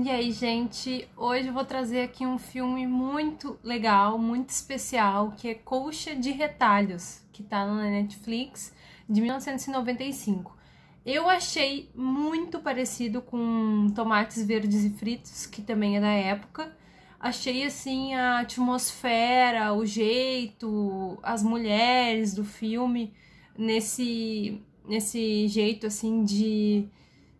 E aí, gente, hoje eu vou trazer aqui um filme muito legal, muito especial, que é Colcha de Retalhos, que tá na Netflix, de 1995. Eu achei muito parecido com Tomates Verdes e Fritos, que também é da época. Achei, assim, a atmosfera, o jeito, as mulheres do filme, nesse, nesse jeito, assim, de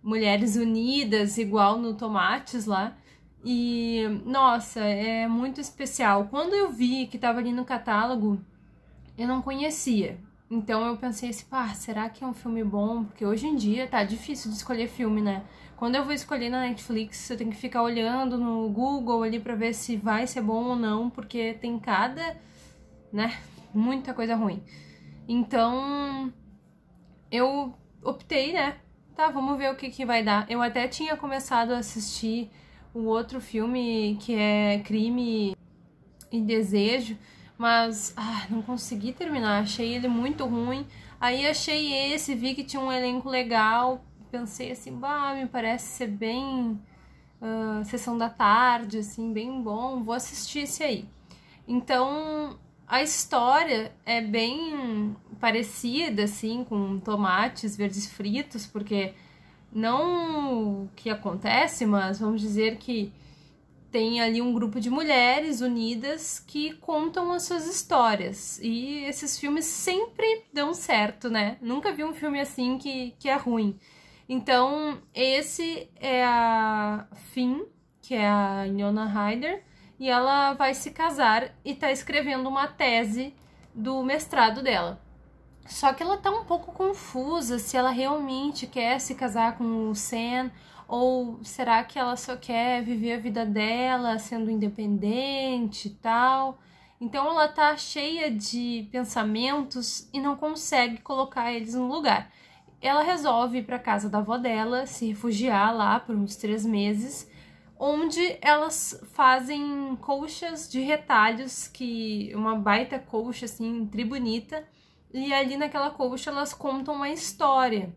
mulheres unidas, igual no Tomates lá. E nossa, é muito especial. Quando eu vi que estava ali no catálogo, eu não conhecia. Então eu pensei assim, pá, será que é um filme bom? Porque hoje em dia tá difícil de escolher filme, né? Quando eu vou escolher na Netflix, eu tenho que ficar olhando no Google ali para ver se vai ser bom ou não, porque tem cada, né, muita coisa ruim. Então eu optei, né, tá, vamos ver o que, que vai dar. Eu até tinha começado a assistir o outro filme que é Crime e Desejo, mas ah, não consegui terminar, achei ele muito ruim. Aí achei esse, vi que tinha um elenco legal, pensei assim, bah, me parece ser bem uh, sessão da tarde, assim, bem bom, vou assistir esse aí. Então, a história é bem parecida, assim, com tomates verdes fritos, porque não o que acontece, mas vamos dizer que tem ali um grupo de mulheres unidas que contam as suas histórias. E esses filmes sempre dão certo, né? Nunca vi um filme assim que, que é ruim. Então, esse é a Finn, que é a Iona Ryder, e ela vai se casar e tá escrevendo uma tese do mestrado dela. Só que ela tá um pouco confusa se ela realmente quer se casar com o Sam ou será que ela só quer viver a vida dela sendo independente e tal. Então ela tá cheia de pensamentos e não consegue colocar eles no lugar. Ela resolve ir para casa da avó dela, se refugiar lá por uns três meses, onde elas fazem colchas de retalhos, que uma baita colcha assim, tribunita. bonita e ali naquela colcha elas contam uma história.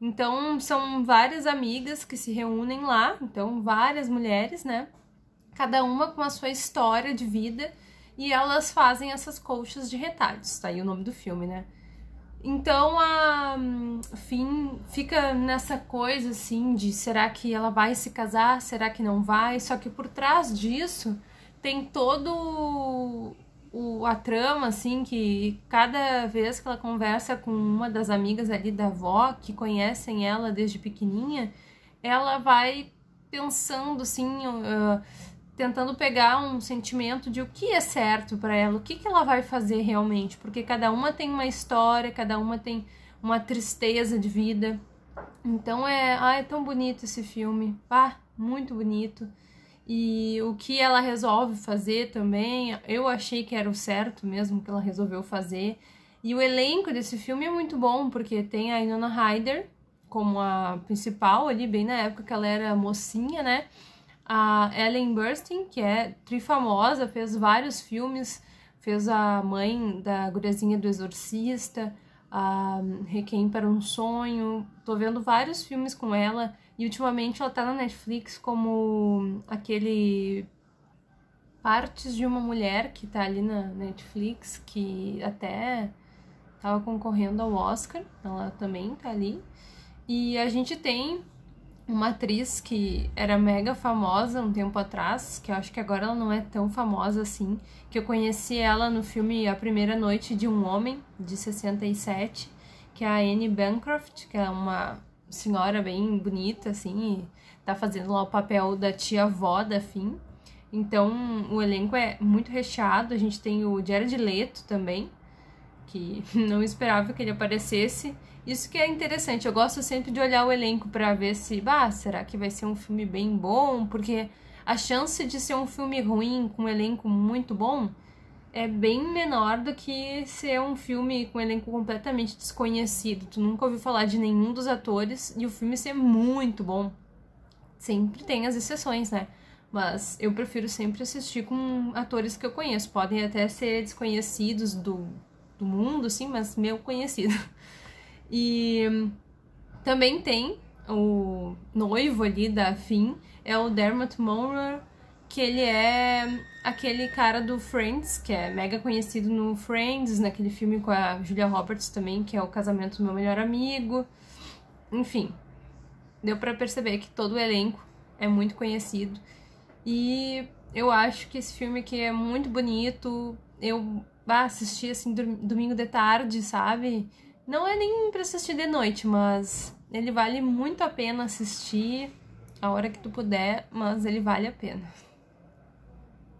Então, são várias amigas que se reúnem lá, então várias mulheres, né? Cada uma com a sua história de vida e elas fazem essas colchas de retalhos, tá aí o nome do filme, né? Então a hum, Finn fica nessa coisa assim de será que ela vai se casar, será que não vai? Só que por trás disso tem todo o, a trama, assim, que cada vez que ela conversa com uma das amigas ali da avó, que conhecem ela desde pequenininha, ela vai pensando, assim, uh, tentando pegar um sentimento de o que é certo para ela, o que, que ela vai fazer realmente, porque cada uma tem uma história, cada uma tem uma tristeza de vida. Então é, ah, é tão bonito esse filme, pá, ah, muito bonito. E o que ela resolve fazer também, eu achei que era o certo mesmo que ela resolveu fazer. E o elenco desse filme é muito bom, porque tem a Inona Ryder como a principal ali, bem na época que ela era mocinha, né? A Ellen Burstyn, que é trifamosa, fez vários filmes, fez a mãe da guriazinha do Exorcista, a Requiem para um Sonho. Tô vendo vários filmes com ela e ultimamente ela tá na Netflix como aquele Partes de uma Mulher que tá ali na Netflix, que até tava concorrendo ao Oscar, ela também tá ali. E a gente tem uma atriz que era mega famosa um tempo atrás, que eu acho que agora ela não é tão famosa assim, que eu conheci ela no filme A Primeira Noite de um Homem, de 67, que é a Anne Bancroft, que é uma senhora bem bonita, assim, tá fazendo lá o papel da tia-vó da fim Então, o elenco é muito recheado. A gente tem o Jared Leto também, que não esperava que ele aparecesse. Isso que é interessante. Eu gosto sempre de olhar o elenco para ver se, bah, será que vai ser um filme bem bom? Porque a chance de ser um filme ruim com um elenco muito bom é bem menor do que ser um filme com um elenco completamente desconhecido. Tu nunca ouviu falar de nenhum dos atores e o filme ser muito bom. Sempre tem as exceções, né? Mas eu prefiro sempre assistir com atores que eu conheço. Podem até ser desconhecidos do, do mundo, sim, mas meu conhecido. E também tem o noivo ali da Finn, é o Dermot Monroe que ele é aquele cara do Friends, que é mega conhecido no Friends, naquele filme com a Julia Roberts também, que é o casamento do meu melhor amigo. Enfim, deu para perceber que todo o elenco é muito conhecido. E eu acho que esse filme aqui é muito bonito. Eu ah, assisti assim domingo de tarde, sabe? Não é nem pra assistir de noite, mas ele vale muito a pena assistir a hora que tu puder, mas ele vale a pena.